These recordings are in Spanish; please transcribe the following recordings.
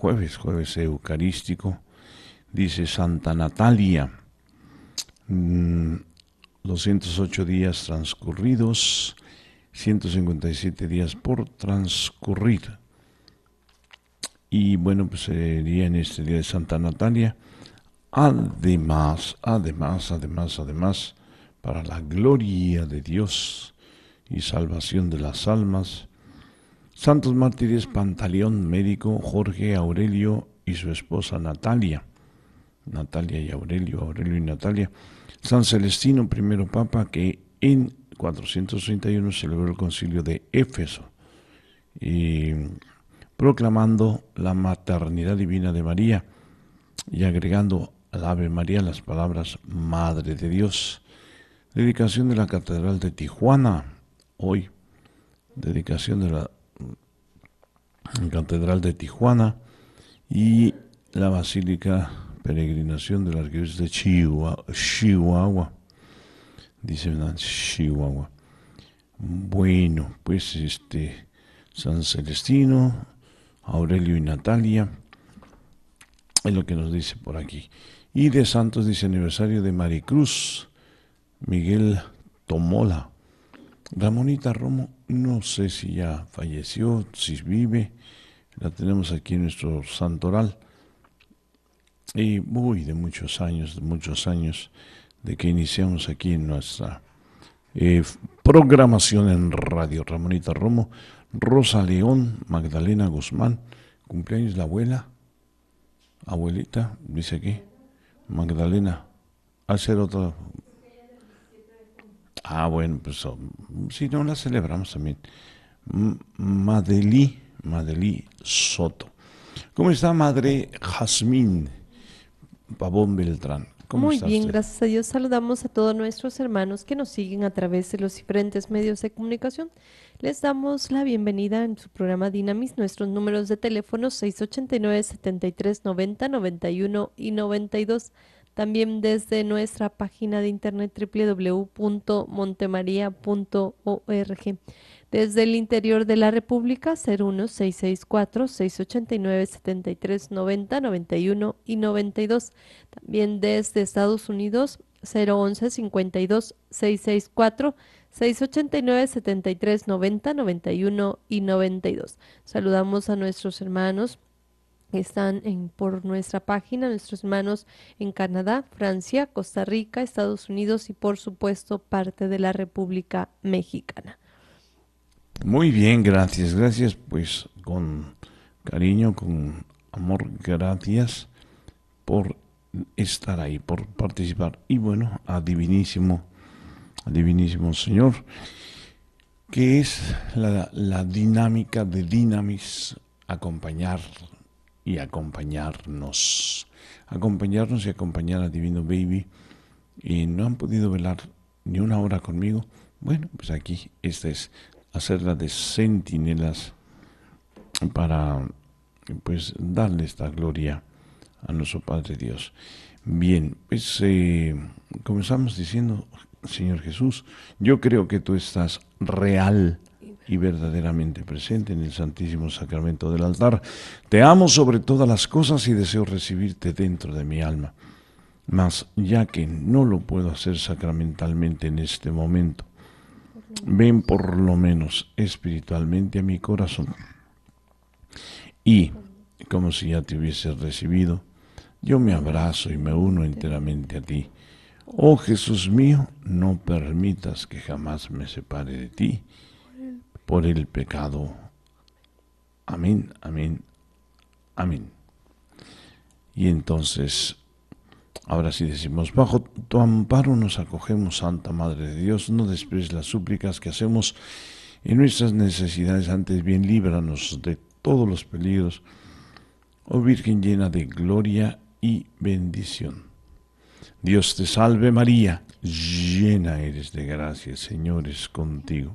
jueves, jueves eucarístico, dice Santa Natalia, 208 mm, días transcurridos, 157 días por transcurrir. Y bueno, pues sería en este día de Santa Natalia. Además, además, además, además, para la gloria de Dios y salvación de las almas, Santos mártires Pantaleón Médico, Jorge Aurelio y su esposa Natalia. Natalia y Aurelio, Aurelio y Natalia. San Celestino, primero papa, que en 431 celebró el concilio de Éfeso y proclamando la maternidad divina de María y agregando al Ave María las palabras Madre de Dios. Dedicación de la Catedral de Tijuana, hoy. Dedicación de la Catedral de Tijuana y la Basílica Peregrinación del Arquidiócesis de Chihuahua, Chihuahua. Dice Chihuahua. Bueno, pues este San Celestino, Aurelio y Natalia, es lo que nos dice por aquí. Y de Santos dice aniversario de Maricruz, Miguel Tomola, Ramonita Romo, no sé si ya falleció, si vive, la tenemos aquí en nuestro santoral. Y muy de muchos años, de muchos años, de que iniciamos aquí nuestra eh, programación en radio. Ramonita Romo, Rosa León, Magdalena Guzmán, cumpleaños la abuela, abuelita, dice aquí, Magdalena, hacer otra Ah, bueno, pues oh, si no la celebramos también. Madeli, Madeli Soto. ¿Cómo está madre Jazmín Pavón Beltrán? Muy bien, gracias a Dios. Saludamos a todos nuestros hermanos que nos siguen a través de los diferentes medios de comunicación. Les damos la bienvenida en su programa Dinamis. Nuestros números de teléfono 689 7390 91 y 92. También desde nuestra página de internet www.montemaría.org. Desde el interior de la República, 664 689 7390 91 y 92. También desde Estados Unidos, 011-52-664-689-7390-91 y 92. Saludamos a nuestros hermanos están en, por nuestra página, nuestros manos en Canadá, Francia, Costa Rica, Estados Unidos y por supuesto parte de la República Mexicana. Muy bien, gracias, gracias, pues con cariño, con amor, gracias por estar ahí, por participar. Y bueno, adivinísimo, adivinísimo Señor, qué es la, la dinámica de Dynamis, acompañar y acompañarnos. Acompañarnos y acompañar al Divino Baby. Y no han podido velar ni una hora conmigo. Bueno, pues aquí esta es hacerla de sentinelas para pues darle esta gloria a nuestro Padre Dios. Bien, pues eh, comenzamos diciendo, Señor Jesús, yo creo que tú estás real y verdaderamente presente en el Santísimo Sacramento del altar. Te amo sobre todas las cosas y deseo recibirte dentro de mi alma. Mas ya que no lo puedo hacer sacramentalmente en este momento, ven por lo menos espiritualmente a mi corazón. Y, como si ya te hubieses recibido, yo me abrazo y me uno enteramente a ti. Oh Jesús mío, no permitas que jamás me separe de ti por el pecado. Amén, amén, amén. Y entonces, ahora sí decimos, bajo tu amparo nos acogemos, Santa Madre de Dios, no desprecies las súplicas que hacemos en nuestras necesidades, antes bien líbranos de todos los peligros, oh Virgen llena de gloria y bendición. Dios te salve María, llena eres de gracia, Señor es contigo.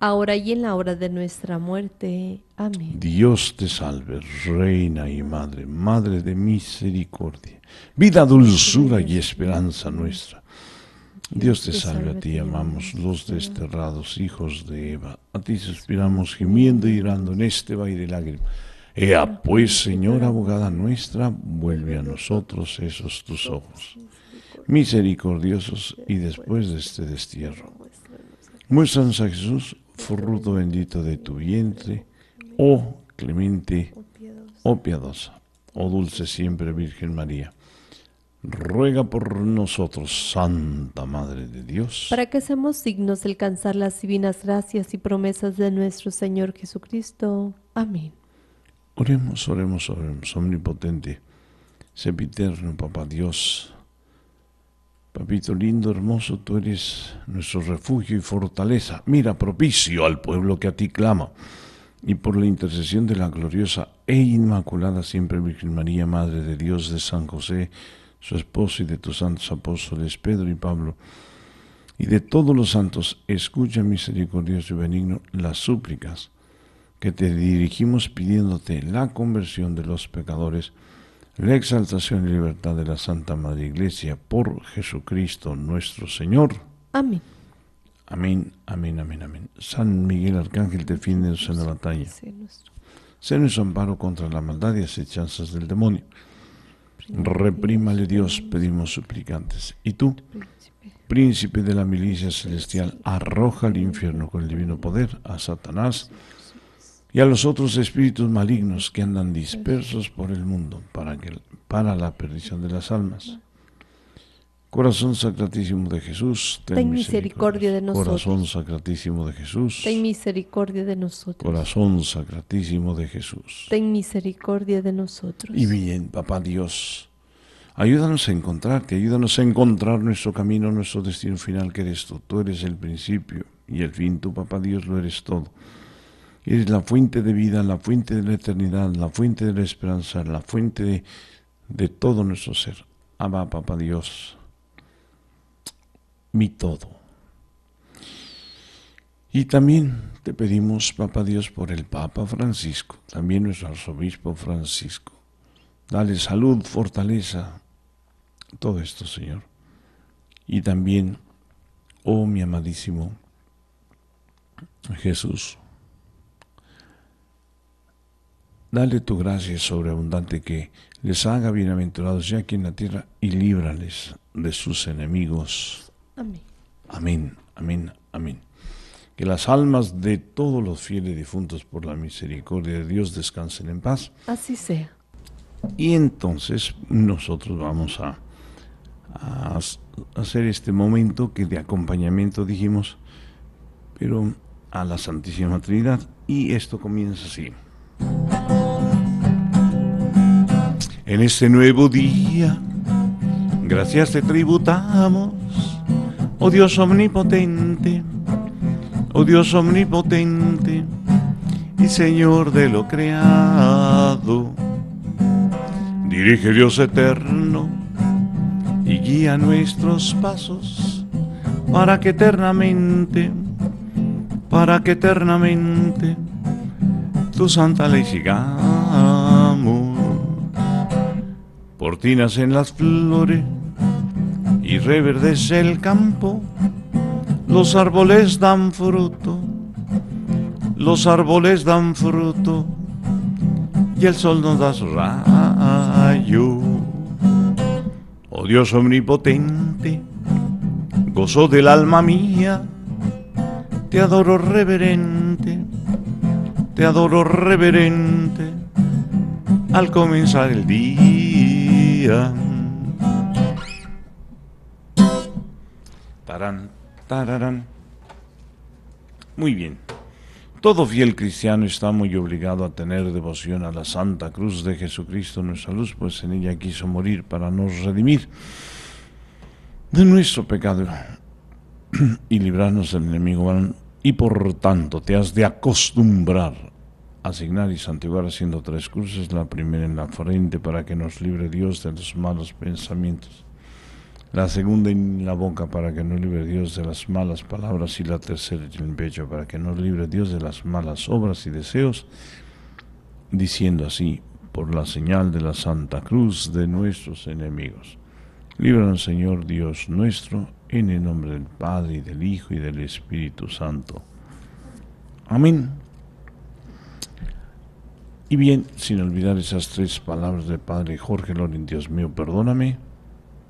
ahora y en la hora de nuestra muerte. Amén. Dios te salve, Reina y Madre, Madre de misericordia, vida, dulzura y esperanza nuestra. Dios te salve, a ti amamos los desterrados hijos de Eva. A ti suspiramos gimiendo y llorando en este valle de lágrimas. Ea pues, Señora abogada nuestra, vuelve a nosotros esos tus ojos, misericordiosos y después de este destierro. Muéstranos a Jesús, fruto bendito de tu vientre, oh clemente, oh, oh piadosa, oh dulce siempre Virgen María. Ruega por nosotros, Santa Madre de Dios, para que seamos dignos de alcanzar las divinas gracias y promesas de nuestro Señor Jesucristo. Amén. Oremos, oremos, oremos, omnipotente, sepiterno, Papa Dios Papito lindo, hermoso, tú eres nuestro refugio y fortaleza. Mira, propicio al pueblo que a ti clama. Y por la intercesión de la gloriosa e inmaculada siempre Virgen María, Madre de Dios, de San José, su esposo y de tus santos apóstoles Pedro y Pablo, y de todos los santos, escucha misericordioso y benigno las súplicas que te dirigimos pidiéndote la conversión de los pecadores la exaltación y libertad de la Santa Madre Iglesia por Jesucristo nuestro Señor. Amén. Amén, amén, amén, amén. San Miguel Arcángel, defiéndonos en la batalla. Sé nuestro amparo contra la maldad y asechanzas del demonio. Reprímale Dios, pedimos suplicantes. Y tú, príncipe de la milicia celestial, arroja al infierno con el divino poder a Satanás y a los otros espíritus malignos que andan dispersos por el mundo para, que, para la perdición de las almas. Corazón Sacratísimo de Jesús, ten, misericordia, de nosotros. Corazón Sacratísimo de Jesús, ten misericordia de nosotros. Corazón Sacratísimo de Jesús, ten misericordia de nosotros. Y bien, Papá Dios, ayúdanos a encontrarte, ayúdanos a encontrar nuestro camino, nuestro destino final que eres tú. Tú eres el principio y el fin, tú, Papá Dios lo eres todo. Eres la fuente de vida, la fuente de la eternidad, la fuente de la esperanza, la fuente de, todo nuestro ser. Abba, papa Dios, mi todo. Y también te pedimos, papa Dios, por el Papa Francisco, también nuestro arzobispo Francisco. Dale salud, fortaleza, todo esto, Señor. Y también, oh mi amadísimo Jesús, Dale tu gracia sobreabundante que les haga bienaventurados ya aquí en la tierra y líbrales de sus enemigos. Amén. Amén, amén, amén. Que las almas de todos los fieles difuntos por la misericordia de Dios descansen en paz. Así sea. Y entonces nosotros vamos a, a hacer este momento que de acompañamiento dijimos, pero a la Santísima Trinidad. Y esto comienza así. En este nuevo día, gracias te tributamos, oh Dios omnipotente, oh Dios omnipotente y Señor de lo creado. Dirige Dios eterno y guía nuestros pasos para que eternamente, para que eternamente tu santa ley siga. cortinas en las flores y reverdece el campo, los árboles dan fruto, los árboles dan fruto y el sol nos da su rayo. Oh Dios omnipotente, gozo del alma mía, te adoro reverente, te adoro reverente al comenzar el día. Tarán, Muy bien. Todo fiel cristiano está muy obligado a tener devoción a la Santa Cruz de Jesucristo nuestra luz, pues en ella quiso morir para nos redimir de nuestro pecado y librarnos del enemigo. Y por tanto te has de acostumbrar asignar y santiguar haciendo tres cruces, la primera en la frente para que nos libre Dios de los malos pensamientos, la segunda en la boca para que nos libre Dios de las malas palabras y la tercera en el pecho para que nos libre Dios de las malas obras y deseos, diciendo así, por la señal de la Santa Cruz de nuestros enemigos. Líbranos Señor Dios nuestro, en el nombre del Padre y del Hijo y del Espíritu Santo. Amén. Y bien, sin olvidar esas tres palabras del Padre Jorge Lorin, Dios mío, perdóname,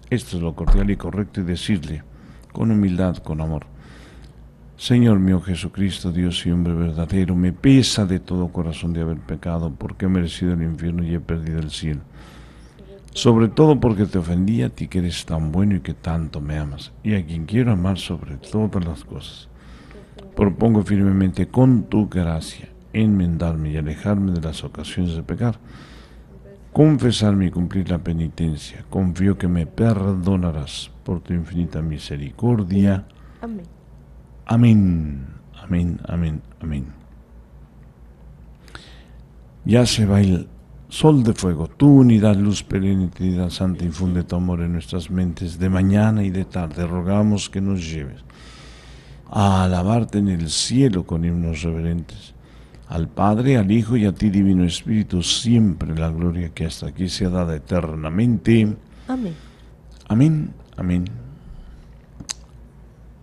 esto es lo cordial y correcto y decirle con humildad, con amor. Señor mío Jesucristo, Dios y hombre verdadero, me pesa de todo corazón de haber pecado, porque he merecido el infierno y he perdido el cielo. Sobre todo porque te ofendí a ti que eres tan bueno y que tanto me amas, y a quien quiero amar sobre todas las cosas. Propongo firmemente con tu gracia enmendarme y alejarme de las ocasiones de pecar, confesarme y cumplir la penitencia. Confío que me perdonarás por tu infinita misericordia. Amén. Amén, amén, amén, Ya se va el sol de fuego, tu unidad, luz perenne santa, infunde tu amor en nuestras mentes de mañana y de tarde. Rogamos que nos lleves a alabarte en el cielo con himnos reverentes al Padre, al Hijo y a ti, Divino Espíritu, siempre la gloria que hasta aquí sea dada eternamente. Amén. Amén, amén.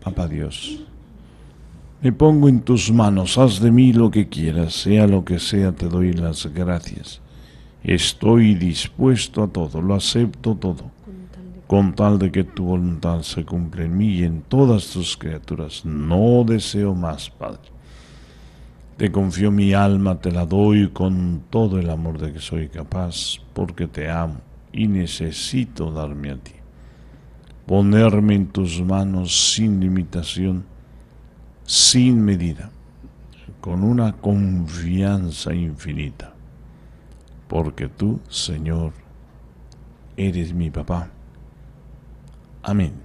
Papá Dios, me pongo en tus manos, haz de mí lo que quieras, sea lo que sea, te doy las gracias. Estoy dispuesto a todo, lo acepto todo, con tal de que tu voluntad se cumpla en mí y en todas tus criaturas. No deseo más, Padre te confío mi alma, te la doy con todo el amor de que soy capaz, porque te amo y necesito darme a ti. Ponerme en tus manos sin limitación, sin medida, con una confianza infinita, porque tú, Señor, eres mi papá. Amén.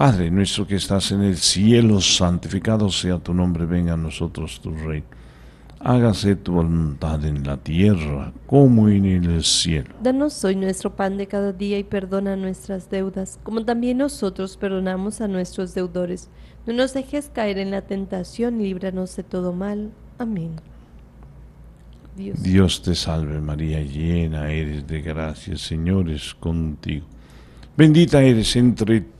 Padre nuestro que estás en el cielo, santificado sea tu nombre, venga a nosotros tu reino. Hágase tu voluntad en la tierra como en el cielo. Danos hoy nuestro pan de cada día y perdona nuestras deudas, como también nosotros perdonamos a nuestros deudores. No nos dejes caer en la tentación y líbranos de todo mal. Amén. Dios. te salve María, llena eres de gracia, Señor es contigo. Bendita eres entre todos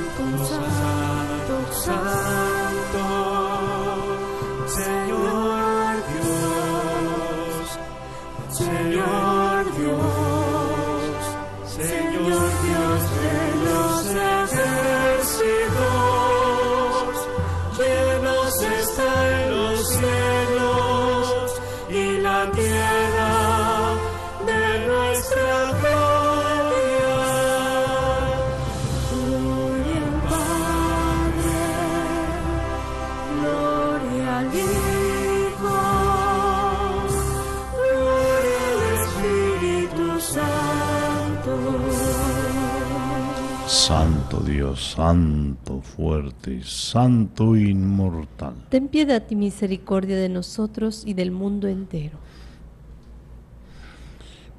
Sometimes Dios, Santo fuerte, Santo inmortal. Ten piedad y misericordia de nosotros y del mundo entero.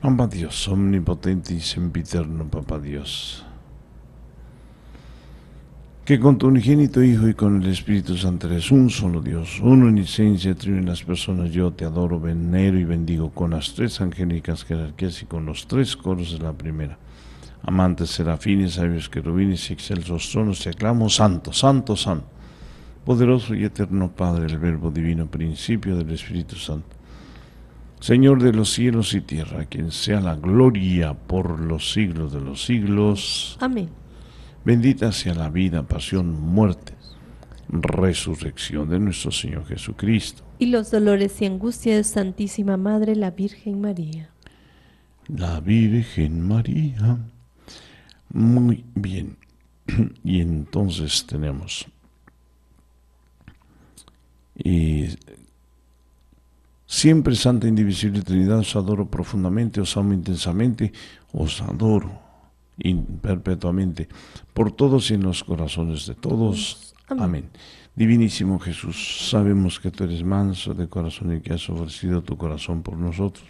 Mamá Dios, omnipotente y sempiterno, Papa Dios, que con tu unigénito Hijo y con el Espíritu Santo eres un solo Dios, uno en esencia, trino en las personas, yo te adoro, venero y bendigo con las tres angélicas jerarquías y con los tres coros de la primera amantes serafines, sabios querubines y excelsos tronos, te aclamo, santo, santo, santo, poderoso y eterno Padre, el Verbo Divino, principio del Espíritu Santo. Señor de los cielos y tierra, quien sea la gloria por los siglos de los siglos. Amén. Bendita sea la vida, pasión, muerte, resurrección de nuestro Señor Jesucristo. Y los dolores y angustias de Santísima Madre, la Virgen María. La Virgen María muy bien. Y entonces tenemos y eh, siempre Santa Indivisible Trinidad os adoro profundamente, os amo intensamente, os adoro perpetuamente por todos y en los corazones de todos. Amén. Divinísimo Jesús, sabemos que tú eres manso de corazón y que has ofrecido tu corazón por nosotros.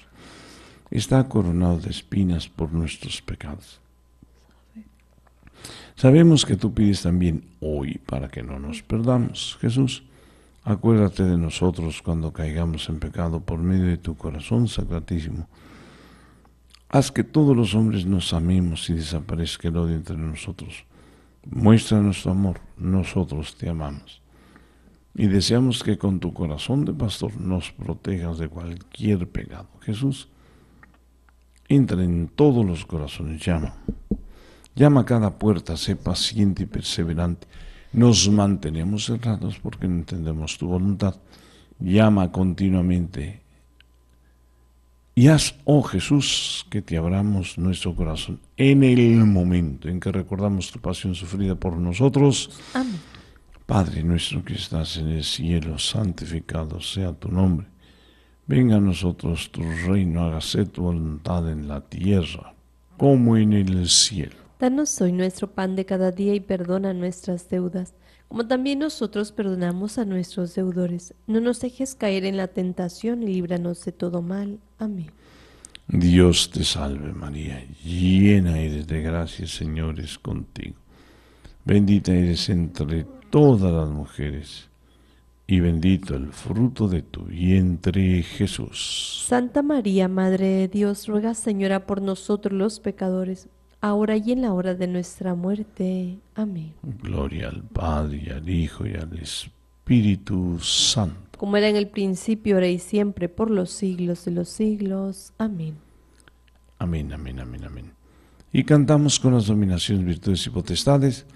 Está coronado de espinas por nuestros pecados Sabemos que tú pides también hoy para que no nos perdamos. Jesús, acuérdate de nosotros cuando caigamos en pecado por medio de tu corazón sacratísimo. Haz que todos los hombres nos amemos y desaparezca el odio entre nosotros. Muéstranos nuestro amor, nosotros te amamos. Y deseamos que con tu corazón de pastor nos protejas de cualquier pecado. Jesús, entra en todos los corazones, llama. Llama a cada puerta, sé paciente y perseverante. Nos mantenemos cerrados porque no entendemos tu voluntad. Llama continuamente. Y haz, oh Jesús, que te abramos nuestro corazón en el momento en que recordamos tu pasión sufrida por nosotros. Padre nuestro que estás en el cielo, santificado sea tu nombre. Venga a nosotros tu reino, hágase tu voluntad en la tierra como en el cielo. Danos hoy nuestro pan de cada día y perdona nuestras deudas, como también nosotros perdonamos a nuestros deudores. No nos dejes caer en la tentación y líbranos de todo mal. Amén. Dios te salve María, llena eres de gracia, Señor es contigo. Bendita eres entre todas las mujeres y bendito el fruto de tu vientre, Jesús. Santa María, Madre de Dios, ruega, Señora, por nosotros los pecadores ahora y en la hora de nuestra muerte. Amén. Gloria al Padre, al Hijo, y al Espíritu Santo. Como era en el principio, ahora y siempre, por los siglos de los siglos. Amén. Amén, amén, amén, amén. Y cantamos con las dominaciones, virtudes y potestades.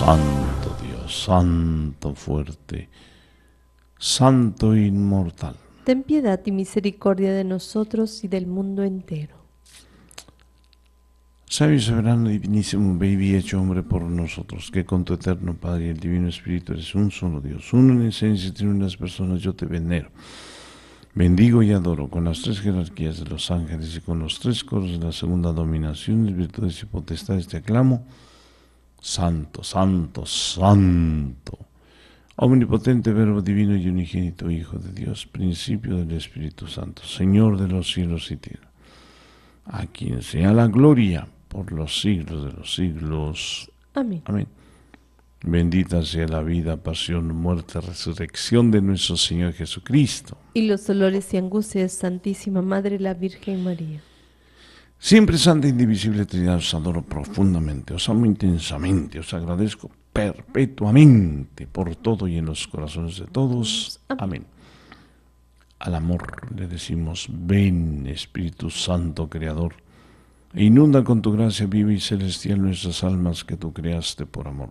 Santo Dios, Santo fuerte, Santo inmortal. Ten piedad y misericordia de nosotros y del mundo entero. Sabio soberano, divinísimo, baby hecho hombre por nosotros, que con tu eterno Padre y el Divino Espíritu eres un solo Dios, uno en esencia, y en unas personas, yo te venero. Bendigo y adoro con las tres jerarquías de los ángeles y con los tres coros de la segunda dominación, virtudes y potestades te aclamo. Santo, santo, santo. Omnipotente Verbo Divino y Unigénito Hijo de Dios, principio del Espíritu Santo, Señor de los cielos y tierra, a quien sea la gloria por los siglos de los siglos. Amén. Amén. Bendita sea la vida, pasión, muerte, resurrección de nuestro Señor Jesucristo. Y los dolores y angustias, Santísima Madre, la Virgen María Siempre Santa Indivisible Trinidad, os adoro profundamente, os amo intensamente, os agradezco perpetuamente por todo y en los corazones de todos. Amén. Al amor le decimos, ven Espíritu Santo Creador, e inunda con tu gracia viva y celestial nuestras almas que tú creaste por amor.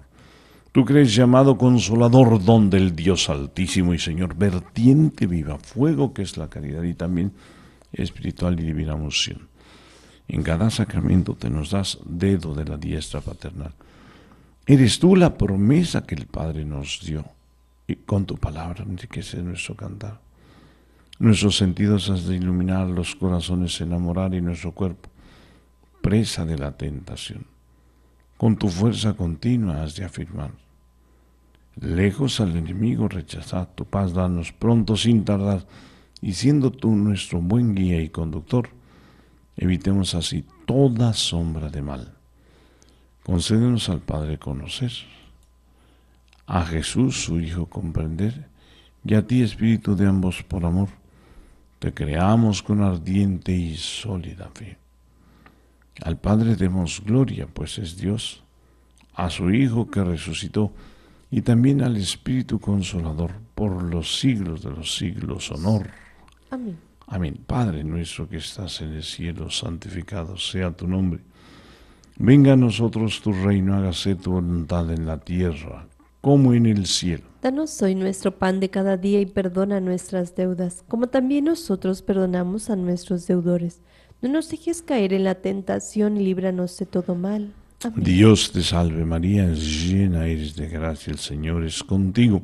Tú crees llamado consolador, don del Dios Altísimo y Señor, vertiente viva, fuego que es la caridad y también espiritual y divina unción en cada sacramento te nos das dedo de la diestra paternal. Eres tú la promesa que el Padre nos dio. Y con tu palabra enriquece nuestro cantar. Nuestros sentidos has de iluminar, los corazones enamorar y nuestro cuerpo, presa de la tentación. Con tu fuerza continua has de afirmar. Lejos al enemigo rechazad, tu paz danos pronto sin tardar, y siendo tú nuestro buen guía y conductor, Evitemos así toda sombra de mal. Concédenos al Padre conocer, a Jesús su Hijo comprender, y a ti Espíritu de ambos por amor, te creamos con ardiente y sólida fe. Al Padre demos gloria, pues es Dios, a su Hijo que resucitó, y también al Espíritu Consolador por los siglos de los siglos. Honor. Amén. Amén. Padre nuestro que estás en el cielo, santificado sea tu nombre. Venga a nosotros tu reino, hágase tu voluntad en la tierra como en el cielo. Danos hoy nuestro pan de cada día y perdona nuestras deudas, como también nosotros perdonamos a nuestros deudores. No nos dejes caer en la tentación y líbranos de todo mal. Amén. Dios te salve María, llena eres de gracia, el Señor es contigo.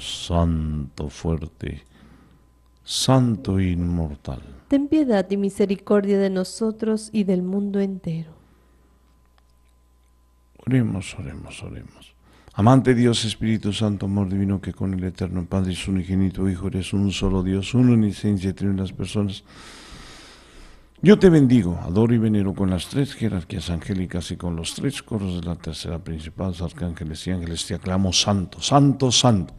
Santo fuerte, Santo e inmortal. Ten piedad y misericordia de nosotros y del mundo entero. Oremos, oremos, oremos. Amante Dios, Espíritu Santo, amor divino, que con el eterno Padre y su unigénito Hijo eres un solo Dios, uno en esencia y las personas. Yo te bendigo, adoro y venero con las tres jerarquías angélicas y con los tres coros de la tercera principal, arcángeles y ángeles. Te aclamo santo, santo, santo.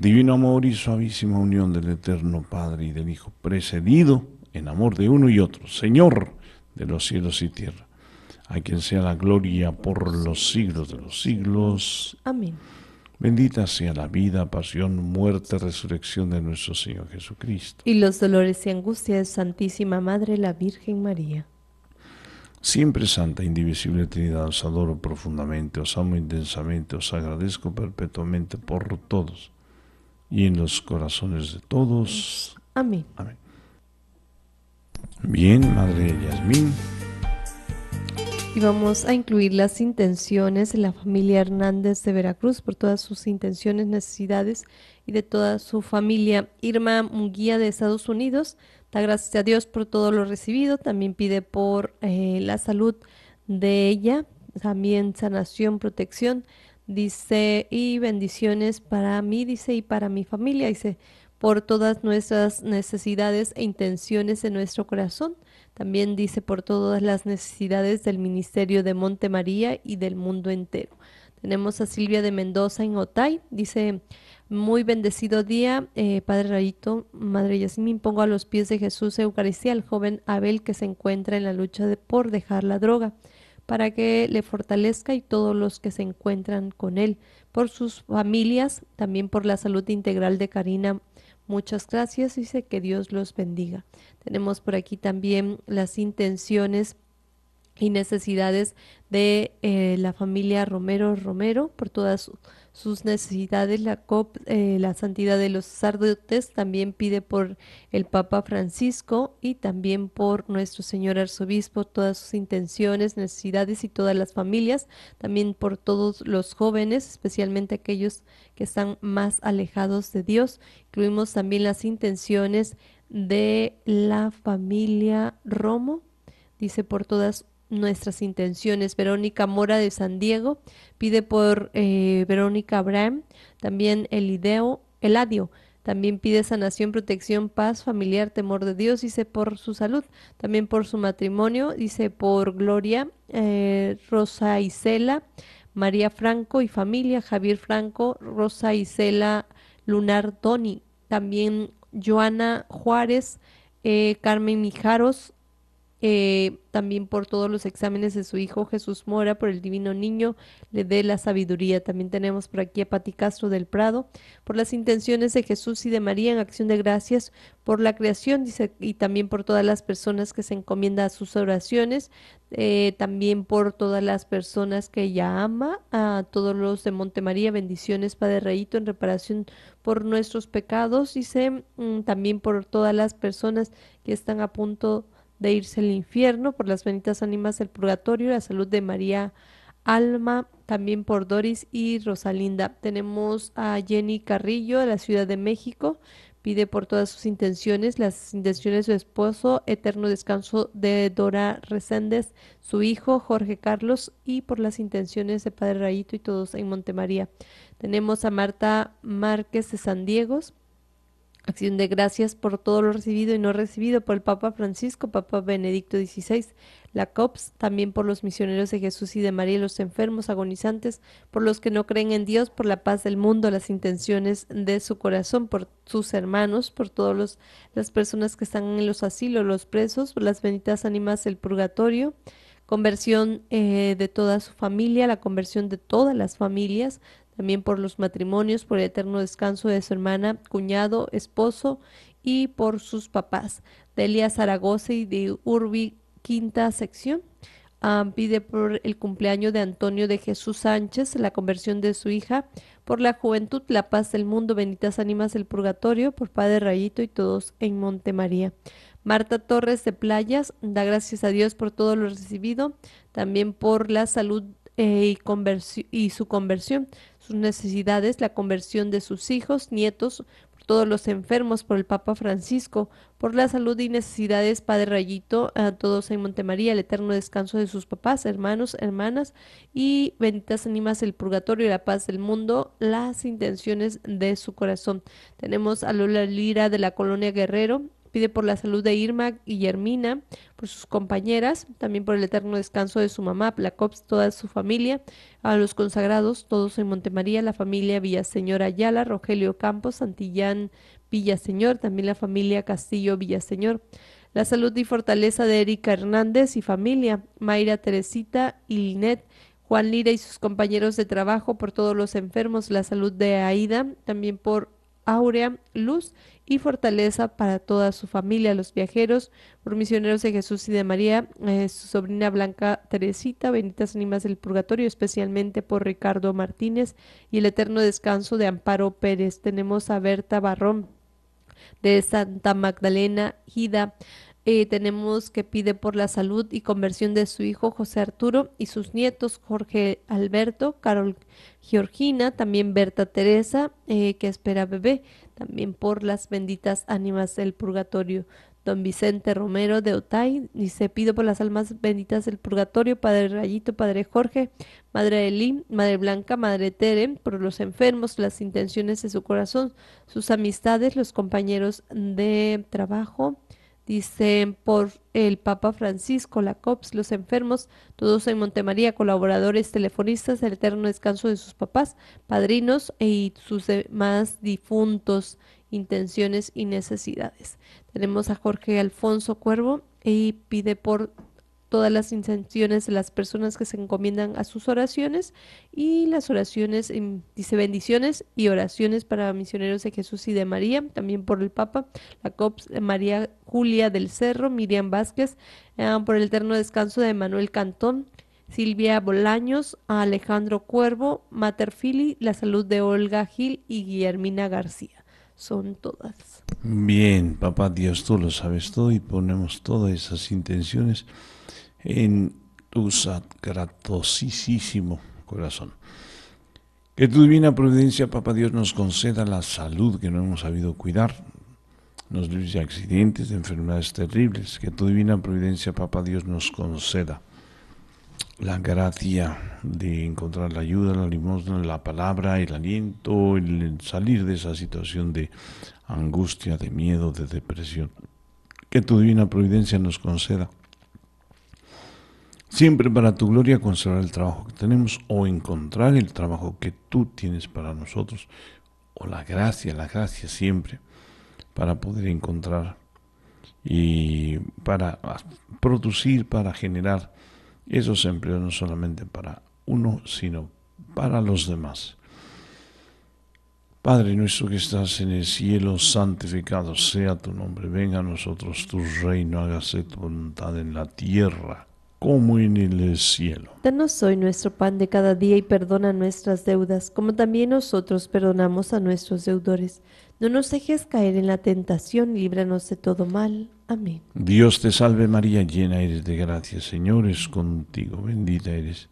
Divino amor y suavísima unión del Eterno Padre y del Hijo, precedido en amor de uno y otro, Señor de los cielos y tierra, a quien sea la gloria por los siglos de los siglos. Amén. Bendita sea la vida, pasión, muerte, resurrección de nuestro Señor Jesucristo. Y los dolores y angustias de Santísima Madre, la Virgen María. Siempre Santa, indivisible Trinidad, os adoro profundamente, os amo intensamente, os agradezco perpetuamente por todos y en los corazones de todos. Amén. Bien, Madre Yasmín. Y vamos a incluir las intenciones de la familia Hernández de Veracruz por todas sus intenciones, necesidades y de toda su familia. Irma Munguía de Estados Unidos da gracias a Dios por todo lo recibido. También pide por eh, la salud de ella, también sanación, protección dice, y bendiciones para mí, dice, y para mi familia, dice, por todas nuestras necesidades e intenciones de nuestro corazón. También dice, por todas las necesidades del Ministerio de Monte María y del mundo entero. Tenemos a Silvia de Mendoza en Otay, dice, muy bendecido día, eh, Padre Rayito, Madre Yasmin. pongo a los pies de Jesús Eucaristía al joven Abel que se encuentra en la lucha por dejar la droga para que le fortalezca y todos los que se encuentran con él, por sus familias, también por la salud integral de Karina. Muchas gracias, y sé que Dios los bendiga. Tenemos por aquí también las intenciones y necesidades de eh, la familia Romero Romero por todas sus necesidades. La COP, eh, la santidad de los sardotes, también pide por el Papa Francisco y también por nuestro Señor Arzobispo todas sus intenciones, necesidades y todas las familias, también por todos los jóvenes, especialmente aquellos que están más alejados de Dios. Incluimos también las intenciones de la familia Romo. Dice por todas nuestras intenciones. Verónica Mora de San Diego pide por eh, Verónica Abraham, también el el adio También pide sanación, protección, paz familiar, temor de Dios, dice por su salud, también por su matrimonio, dice por Gloria, eh, Rosa Isela, María Franco y familia, Javier Franco, Rosa Isela Lunar Tony, también Joana Juárez, eh, Carmen Mijaros, eh, también por todos los exámenes de su hijo Jesús Mora, por el divino niño, le dé la sabiduría. También tenemos por aquí a Pati Castro del Prado, por las intenciones de Jesús y de María en acción de gracias, por la creación, dice, y también por todas las personas que se encomienda a sus oraciones, eh, también por todas las personas que ella ama, a todos los de Montemaría, bendiciones, Padre Reyito, en reparación por nuestros pecados, dice, mm, también por todas las personas que están a punto de irse al infierno, por las benditas ánimas del purgatorio, la salud de María Alma, también por Doris y Rosalinda. Tenemos a Jenny Carrillo de la Ciudad de México, pide por todas sus intenciones, las intenciones de su esposo, eterno descanso de Dora Reséndez, su hijo Jorge Carlos y por las intenciones de Padre Rayito y todos en Montemaría. Tenemos a Marta Márquez de San Diego, Acción de gracias por todo lo recibido y no recibido por el Papa Francisco, Papa Benedicto XVI, la COPS, también por los misioneros de Jesús y de María, los enfermos, agonizantes, por los que no creen en Dios, por la paz del mundo, las intenciones de su corazón, por sus hermanos, por todas las personas que están en los asilos, los presos, las benditas ánimas del purgatorio, conversión eh, de toda su familia, la conversión de todas las familias, también por los matrimonios, por el eterno descanso de su hermana, cuñado, esposo y por sus papás. Delia Zaragoza y de Urbi, quinta sección. pide por el cumpleaños de Antonio de Jesús Sánchez, la conversión de su hija, por la juventud, la paz del mundo, benditas ánimas del purgatorio, por Padre Rayito y todos en Monte María. Marta Torres de Playas da gracias a Dios por todo lo recibido, también por la salud eh, y su conversión, necesidades, la conversión de sus hijos, nietos, todos los enfermos, por el Papa Francisco, por la salud y necesidades, Padre Rayito, a todos en Montemaría, el eterno descanso de sus papás, hermanos, hermanas, y benditas ánimas el purgatorio y la paz del mundo, las intenciones de su corazón. Tenemos a Lola Lira de la Colonia Guerrero, Pide por la salud de Irma y Germina, por sus compañeras, también por el eterno descanso de su mamá, Placops, toda su familia, a los consagrados, todos en Montemaría, la familia Villaseñor Ayala, Rogelio Campos, Santillán Villaseñor, también la familia Castillo Villaseñor. La salud y fortaleza de Erika Hernández y familia, Mayra Teresita y Linet, Juan Lira y sus compañeros de trabajo, por todos los enfermos, la salud de Aida, también por Aurea Luz y fortaleza para toda su familia, los viajeros, por misioneros de Jesús y de María, eh, su sobrina Blanca Teresita, benditas ánimas del purgatorio, especialmente por Ricardo Martínez y el eterno descanso de Amparo Pérez. Tenemos a Berta Barrón de Santa Magdalena Gida. Eh, tenemos que pide por la salud y conversión de su hijo José Arturo y sus nietos Jorge Alberto, Carol Georgina, también Berta Teresa, eh, que espera bebé también por las benditas ánimas del purgatorio. Don Vicente Romero de Otay dice, pido por las almas benditas del purgatorio, Padre Rayito, Padre Jorge, Madre Eli, Madre Blanca, Madre Tere, por los enfermos, las intenciones de su corazón, sus amistades, los compañeros de trabajo, Dicen por el Papa Francisco, la COPS, los enfermos, todos en Montemaría, colaboradores, telefonistas, el eterno descanso de sus papás, padrinos e y sus demás difuntos, intenciones y necesidades. Tenemos a Jorge Alfonso Cuervo y pide por todas las intenciones de las personas que se encomiendan a sus oraciones y las oraciones, dice bendiciones y oraciones para misioneros de Jesús y de María, también por el Papa, la COPS María Julia del Cerro, Miriam Vázquez, eh, por el eterno descanso de Manuel Cantón, Silvia Bolaños, Alejandro Cuervo, Mater Fili, la salud de Olga Gil y Guillermina García. Son todas. Bien, papá Dios, tú lo sabes todo y ponemos todas esas intenciones en tu sagrantosísimo corazón. Que tu divina providencia, Papa Dios, nos conceda la salud que no hemos sabido cuidar, nos libre de accidentes, de enfermedades terribles. Que tu divina providencia, Papa Dios, nos conceda la gracia de encontrar la ayuda, la limosna, la palabra, el aliento, el salir de esa situación de angustia, de miedo, de depresión. Que tu divina providencia nos conceda Siempre para tu gloria conservar el trabajo que tenemos o encontrar el trabajo que tú tienes para nosotros o la gracia, la gracia siempre para poder encontrar y para producir, para generar esos empleos no solamente para uno, sino para los demás. Padre nuestro que estás en el cielo, santificado sea tu nombre, venga a nosotros tu reino, hágase tu voluntad en la tierra como en el cielo. Danos hoy nuestro pan de cada día y perdona nuestras deudas, como también nosotros perdonamos a nuestros deudores. No nos dejes caer en la tentación y líbranos de todo mal. Amén. Dios te salve María, llena eres de gracia, Señor es contigo, bendita eres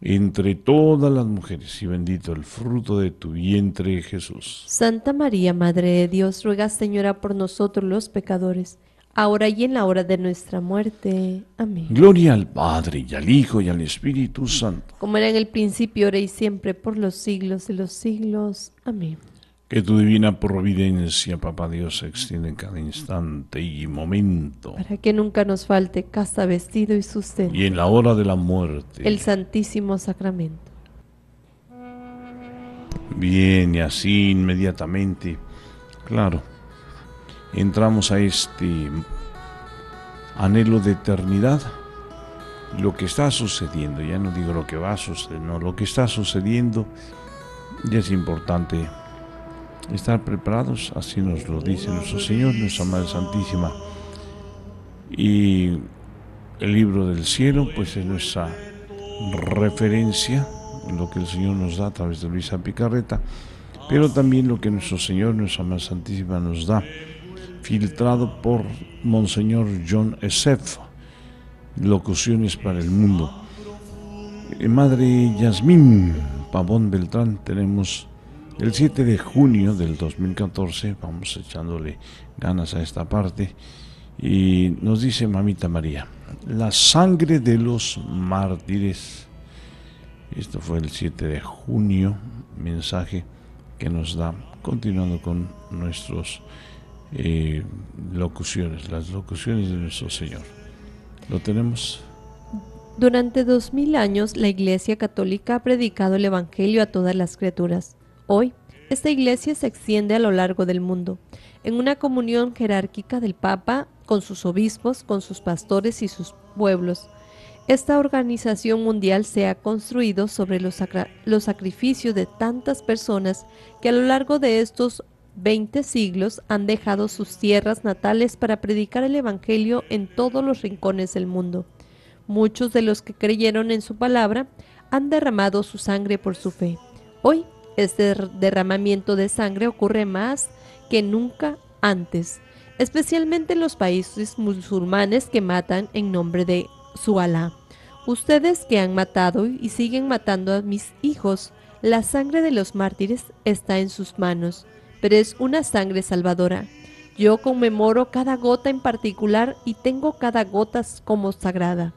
entre todas las mujeres y bendito el fruto de tu vientre Jesús. Santa María, Madre de Dios, ruega Señora por nosotros los pecadores ahora y en la hora de nuestra muerte. Amén. Gloria al Padre y al Hijo y al Espíritu Santo. Como era en el principio, ahora y siempre, por los siglos de los siglos. Amén. Que tu divina providencia, Papá Dios, se extienda en cada instante y momento. Para que nunca nos falte casa, vestido y sustento. Y en la hora de la muerte. El Santísimo Sacramento. Bien, y así inmediatamente, claro, entramos a este anhelo de eternidad, lo que está sucediendo, ya no digo lo que va a suceder, no, lo que está sucediendo, ya es importante estar preparados, así nos lo dice nuestro Señor, nuestra Madre Santísima. Y el libro del cielo, pues es nuestra referencia, lo que el Señor nos da a través de Luisa Picarreta, pero también lo que nuestro Señor, nuestra Madre Santísima nos da filtrado por Monseñor John Esef, Locuciones para el Mundo. Madre Yasmín Pavón Beltrán, tenemos el 7 de junio del 2014, vamos echándole ganas a esta parte, y nos dice Mamita María, la sangre de los mártires. Esto fue el 7 de junio, mensaje que nos da, continuando con nuestros locuciones, las locuciones de nuestro Señor. ¿Lo tenemos? Durante dos mil años la Iglesia Católica ha predicado el Evangelio a todas las criaturas. Hoy, esta iglesia se extiende a lo largo del mundo, en una comunión jerárquica del Papa con sus obispos, con sus pastores y sus pueblos. Esta organización mundial se ha construido sobre los, los sacrificios de tantas personas que a lo largo de estos Veinte siglos han dejado sus tierras natales para predicar el Evangelio en todos los rincones del mundo. Muchos de los que creyeron en su palabra han derramado su sangre por su fe. Hoy, este derramamiento de sangre ocurre más que nunca antes, especialmente en los países musulmanes que matan en nombre de su Alá. Ustedes que han matado y siguen matando a mis hijos, la sangre de los mártires está en sus manos pero es una sangre salvadora. Yo conmemoro cada gota en particular y tengo cada gota como sagrada.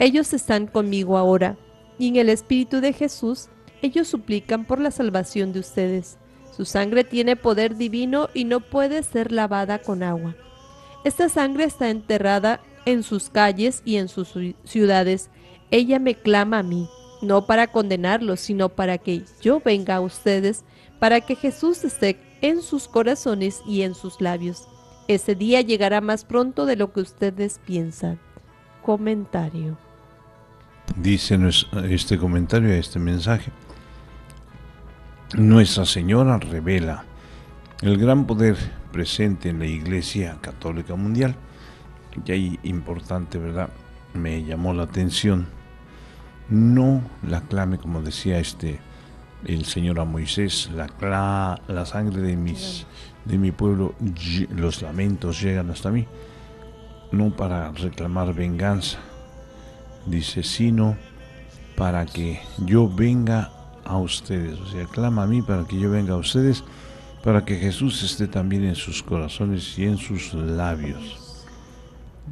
Ellos están conmigo ahora, y en el Espíritu de Jesús ellos suplican por la salvación de ustedes. Su sangre tiene poder divino y no puede ser lavada con agua. Esta sangre está enterrada en sus calles y en sus ciudades. Ella me clama a mí, no para condenarlos, sino para que yo venga a ustedes, para que Jesús esté en sus corazones y en sus labios. Ese día llegará más pronto de lo que ustedes piensan. Comentario. Dice este comentario, este mensaje. Nuestra Señora revela el gran poder presente en la Iglesia Católica Mundial. Y ahí importante, ¿verdad? Me llamó la atención. No la clame, como decía este el Señor a Moisés, la, la sangre de, mis, de mi pueblo, los lamentos llegan hasta mí, no para reclamar venganza, dice, sino para que yo venga a ustedes, o sea, clama a mí para que yo venga a ustedes, para que Jesús esté también en sus corazones y en sus labios.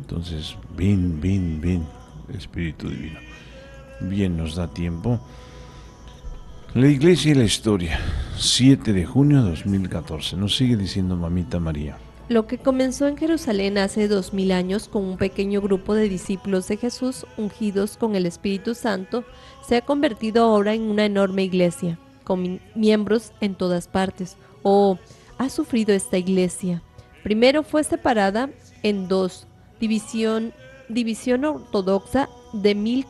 Entonces, ven, ven, ven, Espíritu Divino. Bien, nos da tiempo. La iglesia y la historia, 7 de junio de 2014, nos sigue diciendo Mamita María. Lo que comenzó en Jerusalén hace dos mil años con un pequeño grupo de discípulos de Jesús ungidos con el Espíritu Santo se ha convertido ahora en una enorme iglesia, con miembros en todas partes. oh, ha sufrido esta iglesia? Primero fue separada en dos, división, división ortodoxa de mil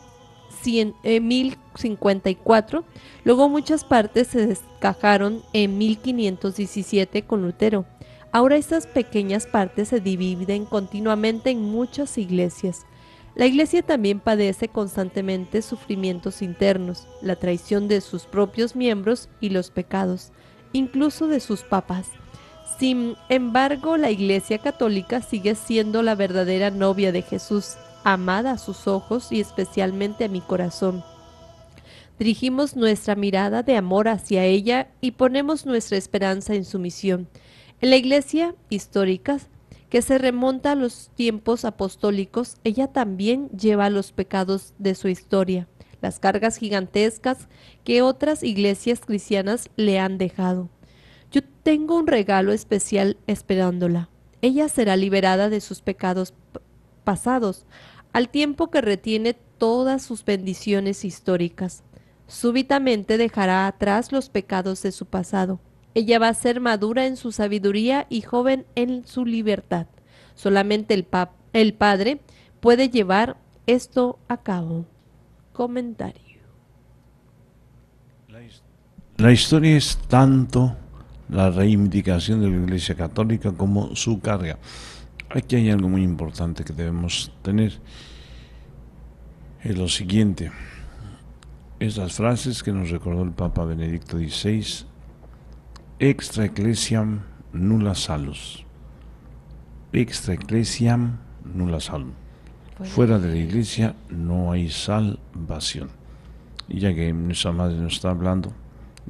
en 1054. Eh, luego muchas partes se descajaron en 1517 con Lutero. Ahora estas pequeñas partes se dividen continuamente en muchas iglesias. La iglesia también padece constantemente sufrimientos internos, la traición de sus propios miembros y los pecados, incluso de sus papas. Sin embargo, la iglesia católica sigue siendo la verdadera novia de Jesús amada a sus ojos y especialmente a mi corazón. Dirigimos nuestra mirada de amor hacia ella y ponemos nuestra esperanza en su misión. En la iglesia histórica, que se remonta a los tiempos apostólicos, ella también lleva los pecados de su historia, las cargas gigantescas que otras iglesias cristianas le han dejado. Yo tengo un regalo especial esperándola. Ella será liberada de sus pecados pasados, al tiempo que retiene todas sus bendiciones históricas. Súbitamente dejará atrás los pecados de su pasado. Ella va a ser madura en su sabiduría y joven en su libertad. Solamente el, el Padre puede llevar esto a cabo. Comentario. La historia es tanto la reivindicación de la Iglesia Católica como su carga. Aquí hay algo muy importante que debemos tener. Es eh, lo siguiente. Esas frases que nos recordó el Papa Benedicto XVI, extra ecclesiam nulla salus. Extra ecclesiam nulla salus. Pues Fuera de la iglesia no hay salvación. Y ya que nuestra madre nos está hablando,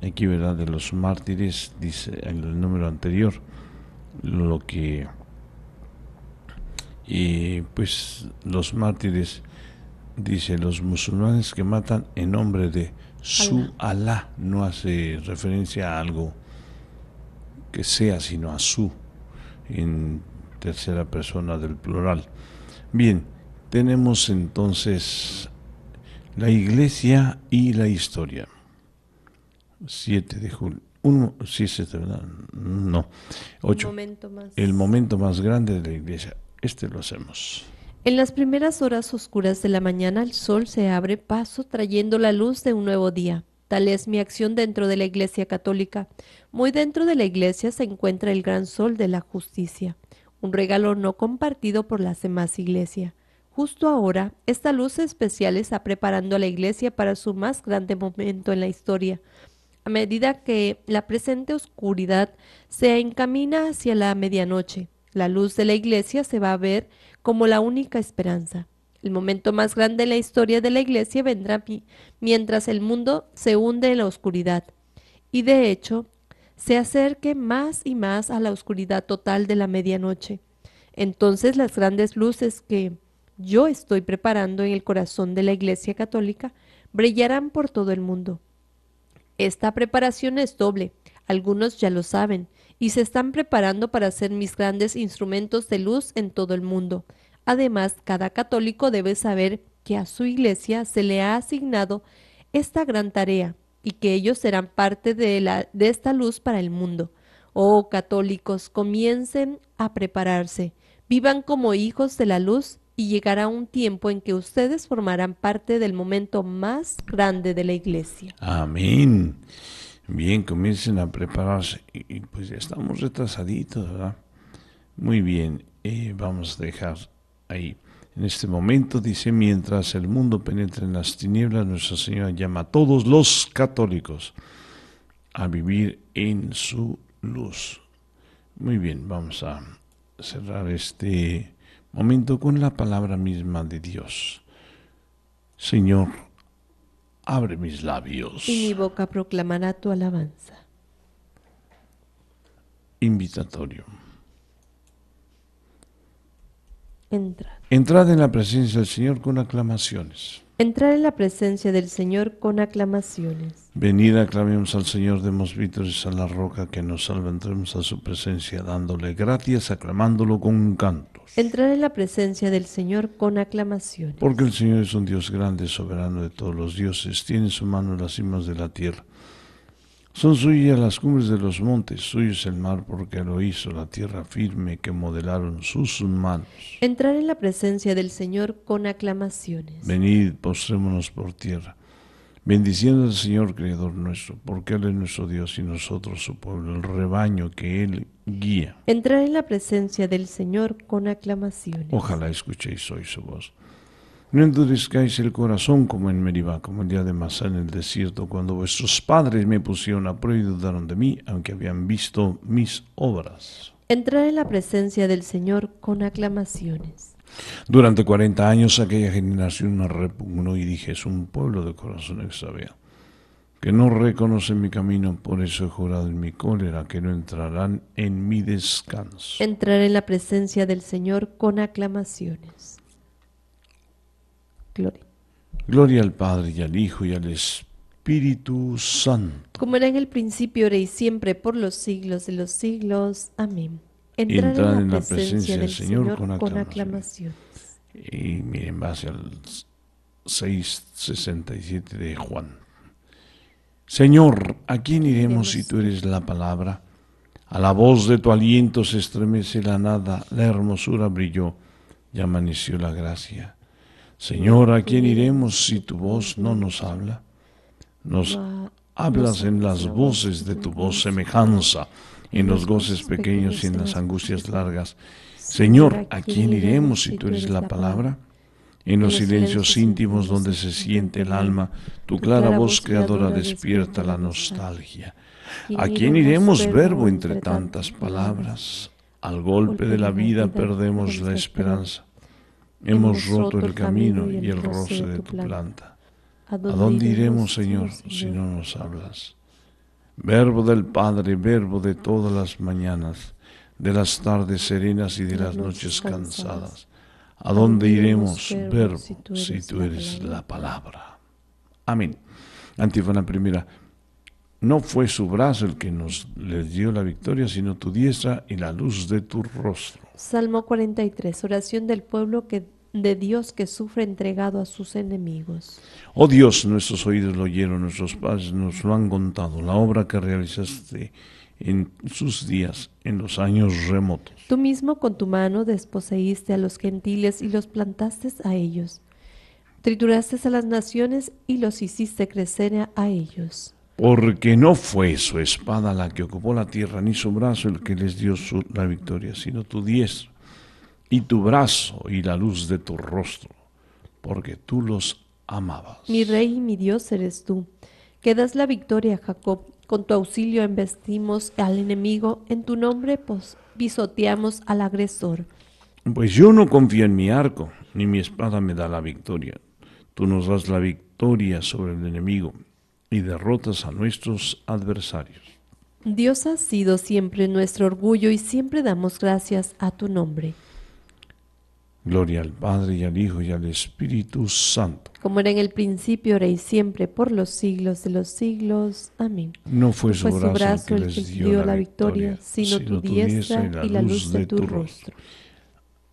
aquí, ¿verdad? De los mártires, dice en el número anterior, lo que y pues los mártires, dice, los musulmanes que matan en nombre de su Alá, no hace referencia a algo que sea, sino a su, en tercera persona del plural. Bien, tenemos entonces la iglesia y la historia. 7 de julio. Uno sí, este, ¿verdad? no. 8. El momento más grande de la iglesia. Este lo hacemos. En las primeras horas oscuras de la mañana el sol se abre paso trayendo la luz de un nuevo día. Tal es mi acción dentro de la Iglesia Católica. Muy dentro de la Iglesia se encuentra el gran sol de la justicia, un regalo no compartido por las demás iglesias. Justo ahora, esta luz especial está preparando a la Iglesia para su más grande momento en la historia. A medida que la presente oscuridad se encamina hacia la medianoche, la luz de la iglesia se va a ver como la única esperanza. El momento más grande en la historia de la iglesia vendrá mientras el mundo se hunde en la oscuridad. Y de hecho, se acerque más y más a la oscuridad total de la medianoche. Entonces las grandes luces que yo estoy preparando en el corazón de la Iglesia Católica brillarán por todo el mundo. Esta preparación es doble, algunos ya lo saben, y se están preparando para ser mis grandes instrumentos de luz en todo el mundo. Además, cada católico debe saber que a su iglesia se le ha asignado esta gran tarea y que ellos serán parte de, la, de esta luz para el mundo. Oh católicos, comiencen a prepararse, vivan como hijos de la luz y llegará un tiempo en que ustedes formarán parte del momento más grande de la iglesia. Amén. Bien, comiencen a prepararse. Y, pues ya estamos retrasaditos, ¿verdad? Muy bien, eh, vamos a dejar ahí. En este momento dice, mientras el mundo penetra en las tinieblas, Nuestra Señora llama a todos los católicos a vivir en su luz. Muy bien, vamos a cerrar este momento con la palabra misma de Dios. Señor, Abre mis labios. Y mi boca proclamará tu alabanza. Invitatorio. Entrad. Entrad en la presencia del Señor con aclamaciones. Entrar en la presencia del Señor con aclamaciones. Venid, aclamemos al Señor, demos vítores a la roca que nos salva, entremos a su presencia dándole gracias, aclamándolo con un canto. Entrar en la presencia del Señor con aclamaciones Porque el Señor es un Dios grande, soberano de todos los dioses, tiene en su mano las cimas de la tierra. Son suyas las cumbres de los montes, suyo es el mar porque lo hizo, la tierra firme que modelaron sus manos. Entrar en la presencia del Señor con aclamaciones. Venid, postrémonos por tierra Bendiciendo al Señor, Creador nuestro, porque Él es nuestro Dios y nosotros su pueblo, el rebaño que Él guía. Entrar en la presencia del Señor con aclamaciones. Ojalá escuchéis hoy su voz. No endurezcáis el corazón como en Meribá, como el día de Masá en el desierto, cuando vuestros padres me pusieron a prueba y dudaron de mí, aunque habían visto mis obras. Entrar en la presencia del Señor con aclamaciones. Durante 40 años aquella generación me repugnó y dije, es un pueblo de corazón extraviado, que no reconoce mi camino, por eso he jurado en mi cólera que no entrarán en mi descanso. Entrar en la presencia del Señor con aclamaciones. Gloria. Gloria al Padre y al Hijo y al Espíritu Santo. Como era en el principio, ahora y siempre, por los siglos de los siglos. Amén entrar, en, la presencia, del Señor, con, aclamaciones. Y miren, base al 667 de Juan. Señor, ¿a quién iremos si tú eres la palabra? A la voz de tu aliento se estremece la nada, la hermosura brilló y amaneció la gracia. Señor, ¿a quién iremos si tu voz no nos habla? Nos hablas en las voces de tu voz semejanza en los goces pequeños y en las angustias largas. Señor, ¿a quién iremos si tú eres la palabra? En los silencios íntimos donde se siente el alma, tu clara voz creadora despierta la nostalgia. ¿A quién iremos verbo entre tantas palabras? Al golpe de la vida perdemos la esperanza. Hemos roto el camino y el roce de tu planta. ¿A dónde iremos, Señor, si no nos hablas? Verbo del Padre, verbo de todas las mañanas, de las tardes serenas y de las noches cansadas. ¿A dónde iremos, verbo, si tú eres la palabra? Amén. Antífona primera. No fue su brazo el que nos les dio la victoria, sino tu diestra y la luz de tu rostro. Salmo 43, oración del pueblo que de Dios que sufre entregado a sus enemigos. Oh Dios, nuestros oídos lo oyeron, nuestros padres nos lo han contado, la obra que realizaste en sus días, en los años remotos. Tú mismo con tu mano desposeíste a los gentiles y los plantaste a ellos. Trituraste a las naciones y los hiciste crecer a ellos. Porque no fue su espada la que ocupó la tierra, ni su brazo el que les dio la victoria, sino tu diestro y tu brazo y la luz de tu rostro, porque tú los amabas. Mi rey y mi Dios eres tú, que das la victoria a Jacob, con tu auxilio embestimos al enemigo, en tu nombre pisoteamos al agresor. Pues yo no confío en mi arco, ni mi espada me da la victoria. Tú nos das la victoria sobre el enemigo y derrotas a nuestros adversarios. Dios ha sido siempre nuestro orgullo y siempre damos gracias a tu nombre. Gloria al Padre y al Hijo y al Espíritu Santo. Como era en el principio, ahora y siempre, por los siglos de los siglos. Amén. No fue su, brazo, el que dio la victoria, sino, tu diestra y la, luz de, tu rostro.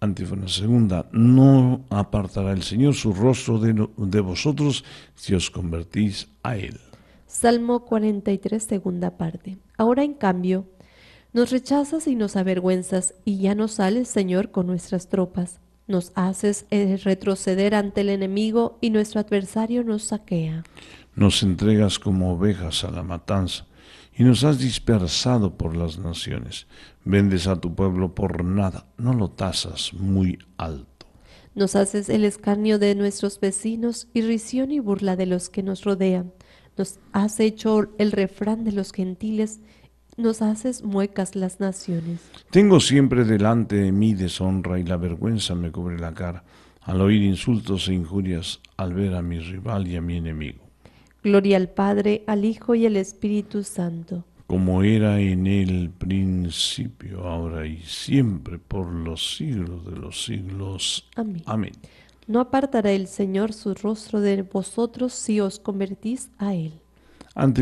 Antífona segunda, no apartará el Señor su rostro de, vosotros si os convertís a Él. Salmo 43, segunda parte. Ahora en cambio, nos rechazas y nos avergüenzas, y ya no sale Señor con nuestras tropas. Nos haces eh, retroceder ante el enemigo y nuestro adversario nos saquea. Nos entregas como ovejas a la matanza y nos has dispersado por las naciones. Vendes a tu pueblo por nada, no lo tasas muy alto. Nos haces el escarnio de nuestros vecinos, irrisión y burla de los que nos rodean. Nos has hecho el refrán de los gentiles nos haces muecas las naciones. Tengo siempre delante de mí deshonra y la vergüenza me cubre la cara al oír insultos e injurias, al ver a mi rival y a mi enemigo. Gloria al Padre, al Hijo y al Espíritu Santo. Como era en el principio, ahora y siempre, por los siglos de los siglos. Amén. Amén. No apartará el Señor su rostro de vosotros si os convertís a Él